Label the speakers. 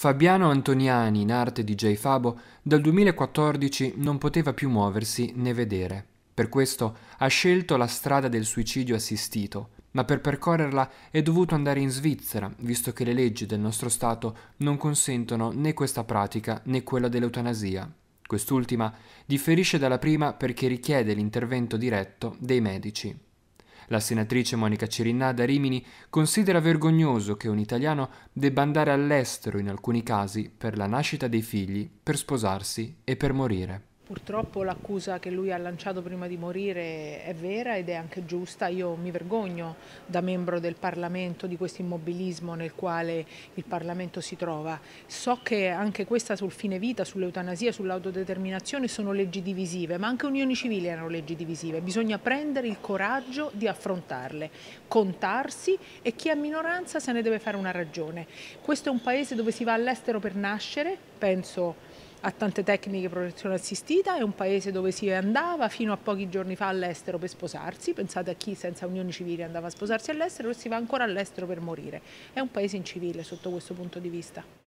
Speaker 1: Fabiano Antoniani, in arte di J. Fabo, dal 2014 non poteva più muoversi né vedere. Per questo ha scelto la strada del suicidio assistito, ma per percorrerla è dovuto andare in Svizzera, visto che le leggi del nostro Stato non consentono né questa pratica né quella dell'eutanasia. Quest'ultima differisce dalla prima perché richiede l'intervento diretto dei medici. La senatrice Monica Cirinnà da Rimini considera vergognoso che un italiano debba andare all'estero in alcuni casi per la nascita dei figli, per sposarsi e per morire.
Speaker 2: Purtroppo l'accusa che lui ha lanciato prima di morire è vera ed è anche giusta. Io mi vergogno da membro del Parlamento di questo immobilismo nel quale il Parlamento si trova. So che anche questa sul fine vita, sull'eutanasia, sull'autodeterminazione sono leggi divisive, ma anche unioni civili erano leggi divisive. Bisogna prendere il coraggio di affrontarle, contarsi e chi è minoranza se ne deve fare una ragione. Questo è un paese dove si va all'estero per nascere, penso ha tante tecniche di protezione assistita, è un paese dove si andava fino a pochi giorni fa all'estero per sposarsi, pensate a chi senza unioni civili andava a sposarsi all'estero e si va ancora all'estero per morire. È un paese incivile sotto questo punto di vista.